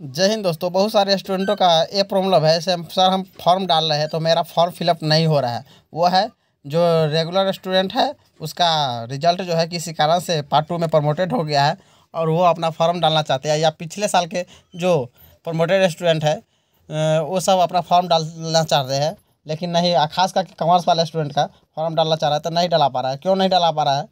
जय हिंद दोस्तों बहुत सारे स्टूडेंटों का ये प्रॉब्लम है जैसे सर हम फॉर्म डाल रहे हैं तो मेरा फॉर्म फिलअप नहीं हो रहा है वो है जो रेगुलर स्टूडेंट है उसका रिजल्ट जो है किसी कारण से पार्ट टू में प्रमोटेड हो गया है और वो अपना फॉर्म डालना चाहते हैं या पिछले साल के जो प्रमोटेड स्टूडेंट है वो सब अपना फॉर्म डालना चाह रहे हैं लेकिन नहीं खास करके कॉमर्स वाले स्टूडेंट का फॉर्म डालना चाह रहा है तो नहीं डाला पा रहा है क्यों नहीं डाला पा रहा है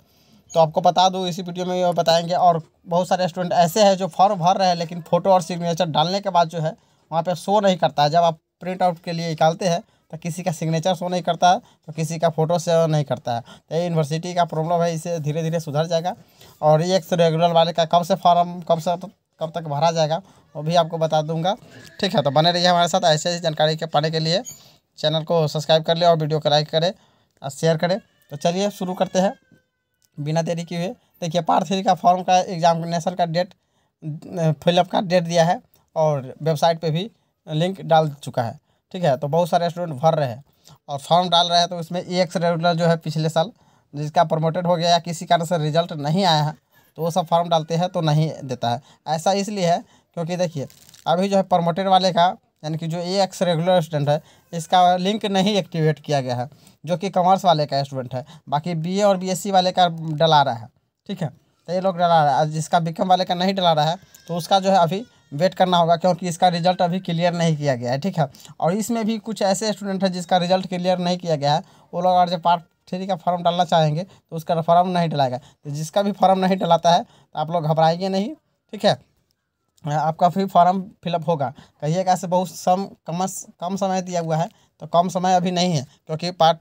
तो आपको बता दूँ इसी वीडियो में बताएंगे और बहुत सारे स्टूडेंट ऐसे हैं जो फॉर्म भर रहे हैं लेकिन फ़ोटो और सिग्नेचर डालने के बाद जो है वहाँ पर शो नहीं करता है जब आप प्रिंट आउट के लिए निकालते हैं तो किसी का सिग्नेचर शो नहीं करता है तो किसी का फ़ोटो शो नहीं करता है तो ये यूनिवर्सिटी का प्रॉब्लम है इसे धीरे धीरे सुधर जाएगा और ये एक रेगुलर वाले का कब से फॉर्म कब से तो, कब तक भरा जाएगा वो भी आपको बता दूंगा ठीक है तो बने रहिए हमारे साथ ऐसे ऐसी जानकारी के पाने के लिए चैनल को सब्सक्राइब कर लें और वीडियो को लाइक करें और शेयर करें तो चलिए शुरू करते हैं बिना देरी के हुए देखिए पार्ट थ्री का फॉर्म का एग्जामिनेशन का डेट फिलअप का डेट दिया है और वेबसाइट पे भी लिंक डाल चुका है ठीक है तो बहुत सारे स्टूडेंट भर रहे हैं और फॉर्म डाल रहे हैं तो उसमें ई एक्स रेगुलर जो है पिछले साल जिसका प्रमोटेड हो गया या किसी कारण से रिजल्ट नहीं आया है तो वो सब फॉर्म डालते हैं तो नहीं देता है ऐसा इसलिए है क्योंकि देखिए अभी जो है प्रमोटेड वाले का यानी कि जो ए एक्स रेगुलर स्टूडेंट है इसका लिंक नहीं एक्टिवेट किया गया है जो कि कॉमर्स वाले का स्टूडेंट है बाकी बीए और बीएससी वाले का डला रहा है ठीक है तो ये लोग डला रहा है जिसका बी वाले का नहीं डला रहा है तो उसका जो है अभी वेट करना होगा क्योंकि इसका रिजल्ट अभी क्लियर नहीं किया गया है ठीक है और इसमें भी कुछ ऐसे स्टूडेंट हैं जिसका रिजल्ट क्लियर नहीं किया गया है वो लोग अगर जो पार्ट थ्री का फॉर्म डालना चाहेंगे तो उसका फॉर्म नहीं डलाएगा तो जिसका भी फॉर्म नहीं डलाता है तो आप लोग घबराएंगे नहीं ठीक है आपका फिर फॉर्म फिलअप होगा कहिए से बहुत सम कम कम समय दिया हुआ है तो कम समय अभी नहीं है क्योंकि पार्ट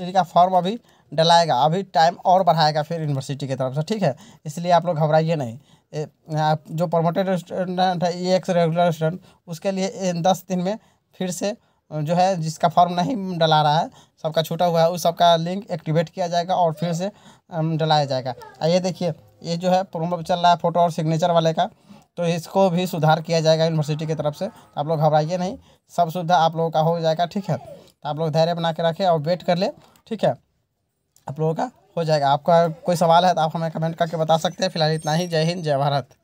थ्री का फॉर्म अभी डलाएगा अभी टाइम और बढ़ाएगा फिर यूनिवर्सिटी की तरफ से ठीक है इसलिए आप लोग घबराइए नहीं ए, आप जो प्रमोटेड स्टूडेंट है ई एक्स रेगुलर स्टूडेंट उसके लिए दस दिन में फिर से जो है जिसका फॉर्म नहीं डला रहा है सबका छूटा हुआ है उस सबका लिंक एक्टिवेट किया जाएगा और फिर से डलाया जाएगा ये देखिए ये जो है प्रोमो चल रहा है फ़ोटो और सिग्नेचर वाले का तो इसको भी सुधार किया जाएगा यूनिवर्सिटी की तरफ से तो आप लोग घबराइए नहीं सब सुविधा आप लोगों का हो जाएगा ठीक है तो आप लोग धैर्य बना के रखें और वेट कर ले ठीक है आप लोगों का हो जाएगा आपका कोई सवाल है तो आप हमें कमेंट करके बता सकते हैं फिलहाल इतना ही जय हिंद जय भारत